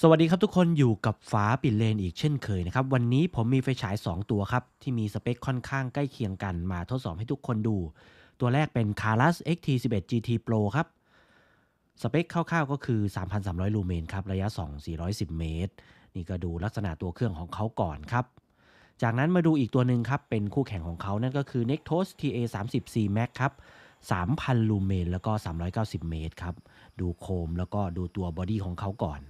สวัสดีครับทุกคนอยู่กับฝาปิดเลนอีกเช่นเคยนะครับ วันนี้ผมมีไฟฉาย 2 ตัวครับ ที่มีสเปคค่อนข้างใกล้เคียงกันมาทดสอบให้ทุกคนดู ตัวแรกเป็น c a r a s XT11 GT Pro ครับ สเปคคร่าวๆก็คือ 3,300ลูเมนครับระยะ 2 410 เมตร นี่ก็ดูลักษณะตัวเครื่องของเขาก่อนครับ จากนั้นมาดูอีกตัวหนึ่งครับ เป็นคู่แข่งของเขานั่นก็คือ Nexus TA 3 0 C Max ครับ3,000ลูเมนแล้วก็ 390 เมตรครับดูโคมแล้วก็ดูตัวบอดี้ของเขาก่อน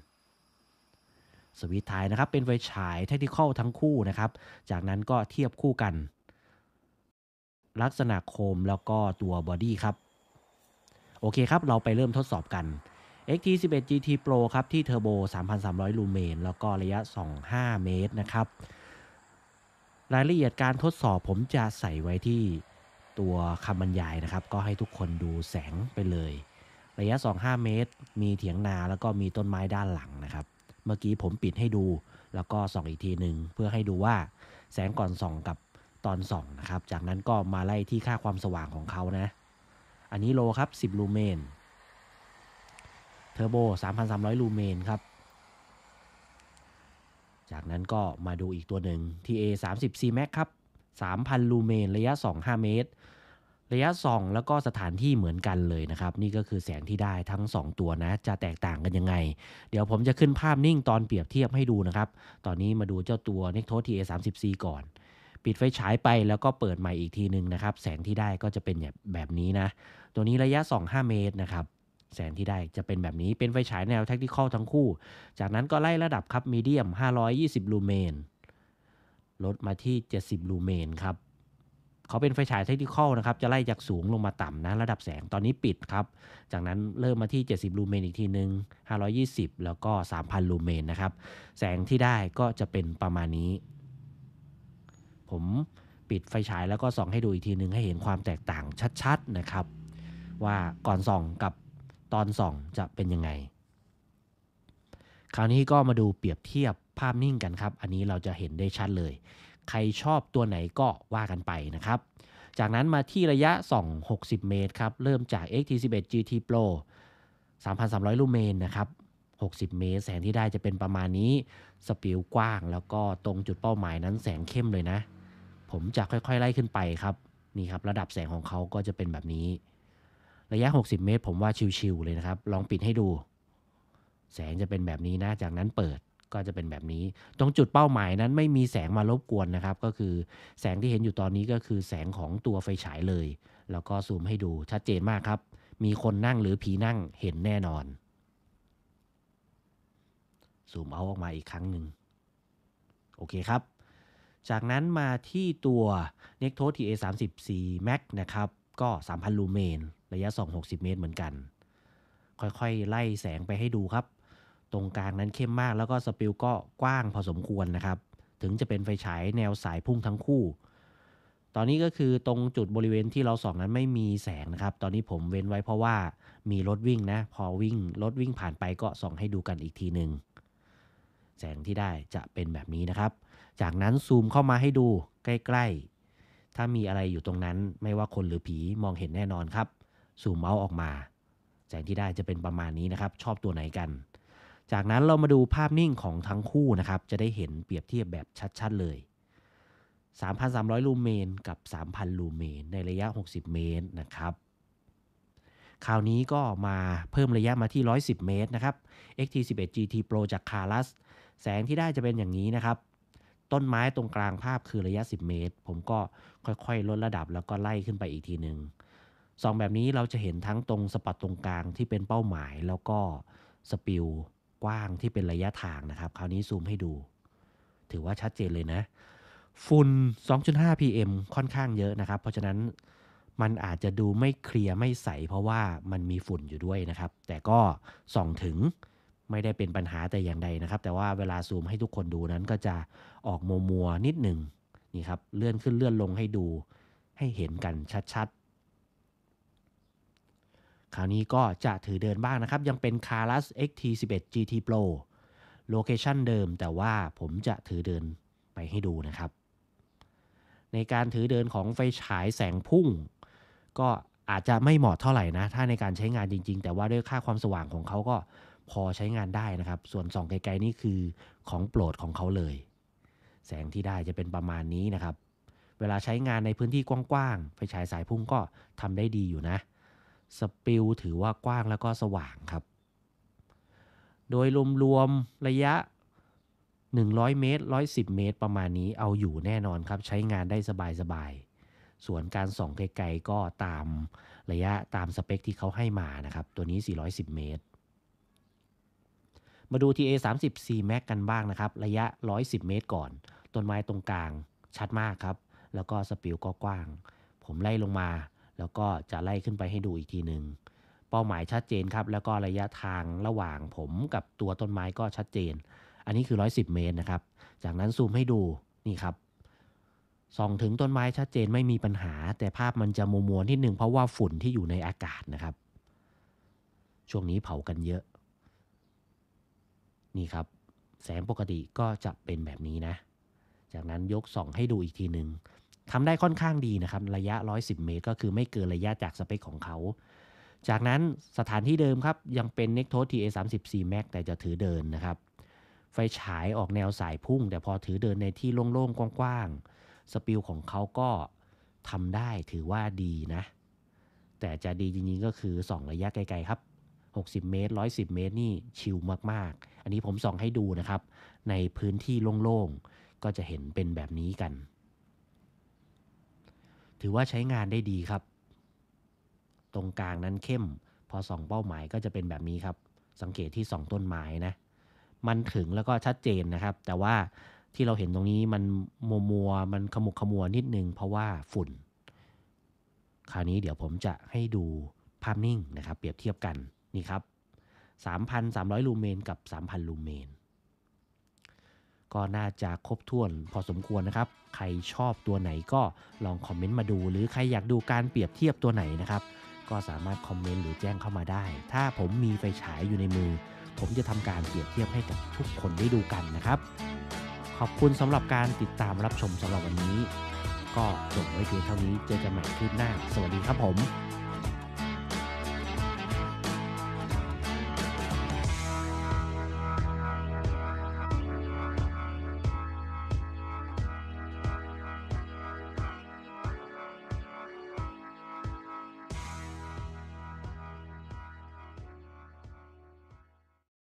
สวิตไทยนะครับเป็นไฟฉายเทคนิคอลทั้งคู่นะครับ จากนั้นก็เทียบคู่กัน ลักษณะโคมแล้วก็ตัวบอดี้ครับ โอเคครับ เราไปเริ่มทดสอบกัน XT11 GT Pro ครับ ที่เทอร์โบ3,300ลูเมนแล้วก็ระยะ 25 เมตรนะครับ รายละเอียดการทดสอบผมจะใส่ไว้ที่ตัวคำบรรยายนะครับ ก็ให้ทุกคนดูแสงไปเลย ระยะ 25 เมตร มีเถียงนาแล้วก็มีต้นไม้ด้านหลังนะครับเมื่อกี้ผมปิดให้ดู แล้วก็ส่องอีกทีหนึ่งเพื่อให้ดูว่าแสงก่อนส่องกับตอนส่องนะครับ จากนั้นก็มาไล่ที่ค่าความสว่างของเขานะ อันนี้โลครับ 10 ลูเมน เทอร์โบ 3,300 ลูเมนครับ จากนั้นก็มาดูอีกตัวหนึ่ง TA 30 C Max ครับ 3,000 ลูเมน ระยะ 2 5 เมตรระยะส่องแล้วก็สถานที่เหมือนกันเลยนะครับ นี่ก็คือแสงที่ได้ทั้ง 2 ตัวนะ จะแตกต่างกันยังไง เดี๋ยวผมจะขึ้นภาพนิ่งตอนเปรียบเทียบให้ดูนะครับ ตอนนี้มาดูเจ้าตัว n e c t o TA 3 0 c ก่อน ปิดไฟฉายไปแล้วก็เปิดใหม่อีกทีหนึ่งนะครับ แสงที่ได้ก็จะเป็นแบบนี้นะ ตัวนี้ระยะส่อง5เมตรนะครับ แสงที่ได้จะเป็นแบบนี้เป็นไฟฉายแนวแท็กติคอลทั้งคู่จากนั้นก็ไล่ระดับครับมีเดียม 520 ลูเมนลดมาที่ 70 ลูเมนครับเขาเป็นไฟฉายเทคนิคอลนะครับ จะไล่จากสูงลงมาต่ำนะระดับแสงตอนนี้ปิดครับ จากนั้นเริ่มมาที่ 70 ลูเมนอีกทีนึง 520 แล้วก็ 3,000 ลูเมนนะครับ แสงที่ได้ก็จะเป็นประมาณนี้ ผมปิดไฟฉายแล้วก็ส่องให้ดูอีกทีนึง ให้เห็นความแตกต่างชัดๆนะครับ ว่าก่อนส่องกับตอนส่องจะเป็นยังไง คราวนี้ก็มาดูเปรียบเทียบภาพนิ่งกันครับ อันนี้เราจะเห็นได้ชัดเลยใครชอบตัวไหนก็ว่ากันไปนะครับ จากนั้นมาที่ระยะ 260 เมตร ครับ เริ่มจาก XT11 GT Pro 3,300ลูเมนนะครับ 60 เมตรแสงที่ได้จะเป็นประมาณนี้สปิลกว้าง แล้วก็ตรงจุดเป้าหมายนั้นแสงเข้มเลยนะ ผมจะค่อยๆ ไล่ขึ้นไปครับ นี่ครับระดับแสงของเขาก็จะเป็นแบบนี้ ระยะ 60 เมตร ผมว่าชิวๆเลยนะครับ ลองปิดให้ดู แสงจะเป็นแบบนี้นะ จากนั้นเปิดก็จะเป็นแบบนี้ ตรงจุดเป้าหมายนั้นไม่มีแสงมารบกวนนะครับ ก็คือแสงที่เห็นอยู่ตอนนี้ก็คือแสงของตัวไฟฉายเลย แล้วก็ซูมให้ดูชัดเจนมากครับ มีคนนั่งหรือผีนั่งเห็นแน่นอน ซูมเอาออกมาอีกครั้งหนึ่ง โอเคครับ จากนั้นมาที่ตัว n e c t o TA 3 4 Max นะครับ ก็ 3,000 ลูเมน ระยะ 260 เมตรเหมือนกัน ค่อยๆไล่แสงไปให้ดูครับตรงกลางนั้นเข้มมากแล้วก็สปิลก็กว้างพอสมควรนะครับ ถึงจะเป็นไฟฉายแนวสายพุ่งทั้งคู่ ตอนนี้ก็คือตรงจุดบริเวณที่เราส่องนั้นไม่มีแสงนะครับ ตอนนี้ผมเว้นไว้เพราะว่ามีรถวิ่งนะ พอวิ่งรถวิ่งผ่านไปก็ส่องให้ดูกันอีกทีหนึ่งแสงที่ได้จะเป็นแบบนี้นะครับ จากนั้นซูมเข้ามาให้ดูใกล้ๆ ถ้ามีอะไรอยู่ตรงนั้นไม่ว่าคนหรือผีมองเห็นแน่นอนครับ ซูมเมาส์ออกมา แสงที่ได้จะเป็นประมาณนี้นะครับ ชอบตัวไหนกันจากนั้นเรามาดูภาพนิ่งของทั้งคู่นะครับ จะได้เห็นเปรียบเทียบแบบชัด ๆ เลย 3,300 ลูเมนกับ 3,000ลูเมนในระยะ 60 เมตรนะครับ คราวนี้ก็มาเพิ่มระยะมาที่ 110 เมตรนะครับ XT11 GT Pro จากคาร u สแสงที่ได้จะเป็นอย่างนี้นะครับ ต้นไม้ตรงกลางภาพคือระยะ 10 เมตร ผมก็ค่อย ๆ ลดระดับแล้วก็ไล่ขึ้นไปอีกทีหนึ่งสองแบบนี้เราจะเห็นทั้งตรงสปอตตรงกลางที่เป็นเป้าหมายแล้วก็สปิลกว้างที่เป็นระยะทางนะครับคราวนี้ซูมให้ดู ถือว่าชัดเจนเลยนะฝุ่น 2.5 pm ค่อนข้างเยอะนะครับเพราะฉะนั้นมันอาจจะดูไม่เคลียร์ไม่ใส เพราะว่ามันมีฝุ่นอยู่ด้วยนะครับ แต่ก็ส่องถึงไม่ได้เป็นปัญหาแต่อย่างใดนะครับ แต่ว่าเวลาซูมให้ทุกคนดูนั้นก็จะออกมัวมัวนิดหนึ่งนี่ครับเลื่อนขึ้นเลื่อนลงให้ดูให้เห็นกันชัด ๆคราวนี้ก็จะถือเดินบ้างนะครับ ยังเป็น c a r ั s XT11 GT Pro โลเคชันเดิมแต่ว่าผมจะถือเดินไปให้ดูนะครับ ในการถือเดินของไฟฉายแสงพุ่ง ก็อาจจะไม่เหมาะเท่าไหร่นะ ถ้าในการใช้งานจริงๆ แต่ว่าด้วยค่าความสว่างของเขาก็พอใช้งานได้นะครับ ส่วนส่องไกลๆ นี่คือของโปรดของเขาเลย แสงที่ได้จะเป็นประมาณนี้นะครับ เวลาใช้งานในพื้นที่กว้างๆไฟฉายสายพุ่งก็ทำได้ดีอยู่นะสปิลถือว่ากว้างแล้วก็สว่างครับ โดยรวมๆ ระยะ 100 เมตร 110 เมตร ประมาณนี้เอาอยู่แน่นอนครับใช้งานได้สบายๆ ส่วนการส่องไกล ๆก็ตามระยะตามสเปคที่เขาให้มานะครับ ตัวนี้ 410 เมตร มาดู TA 30 C Max กันบ้างนะครับ ระยะ 110 เมตรก่อนต้นไม้ตรงกลาง ชัดมากครับ แล้วก็สปิลก็กว้าง ผมไล่ลงมาแล้วก็จะไล่ขึ้นไปให้ดูอีกทีหนึ่ง เป้าหมายชัดเจนครับ แล้วก็ระยะทางระหว่างผมกับตัวต้นไม้ก็ชัดเจน อันนี้คือ 110 เมตรนะครับ จากนั้นซูมให้ดู นี่ครับ ส่องถึงต้นไม้ชัดเจนไม่มีปัญหา แต่ภาพมันจะมัวมวนิดหนึ่งเพราะว่าฝุ่นที่อยู่ในอากาศนะครับ ช่วงนี้เผากันเยอะ นี่ครับ แสงปกติก็จะเป็นแบบนี้นะ จากนั้นยกส่องให้ดูอีกทีหนึ่งทำได้ค่อนข้างดีนะครับระยะ 110 เมตร ก็คือไม่เกินระยะจากสเปคของเขา จากนั้นสถานที่เดิมครับ ยังเป็น n e c t o TA 3 4 Max แต่จะถือเดินนะครับ ไฟฉายออกแนวสายพุ่ง แต่พอถือเดินในที่โล่งๆ กว้างๆสปิลของเขาก็ทำได้ถือว่าดีนะ แต่จะดีจริงๆก็คือสองระยะไกล ๆ ครับ60เมตร110 เมตร นี่ชิลมากๆ อันนี้ผมส่องให้ดูนะครับ ในพื้นที่โล่งๆก็จะเห็นเป็นแบบนี้กันถือว่าใช้งานได้ดีครับ ตรงกลางนั้นเข้มพอส่องเป้าหมายก็จะเป็นแบบนี้ครับ สังเกตที่ 2 ต้นไม้นะ มันถึงแล้วก็ชัดเจนนะครับ แต่ว่าที่เราเห็นตรงนี้มันมัวมัวมันขมุกขมัวนิดนึง เพราะว่าฝุ่น คราวนี้เดี๋ยวผมจะให้ดูภาพนิ่งนะครับ เปรียบเทียบกัน นี่ครับ 3,300 ลูเมนกับ 3,000 ลูเมนก็น่าจะครบถ้วนพอสมควรนะครับ ใครชอบตัวไหนก็ลองคอมเมนต์มาดู หรือใครอยากดูการเปรียบเทียบตัวไหนนะครับ ก็สามารถคอมเมนต์หรือแจ้งเข้ามาได้ ถ้าผมมีไฟฉายอยู่ในมือ ผมจะทำการเปรียบเทียบให้กับทุกคนได้ดูกันนะครับ ขอบคุณสำหรับการติดตามรับชมสำหรับวันนี้ ก็จบไว้เพียงเท่านี้ เจอกันใหม่คลิปหน้า สวัสดีครับผม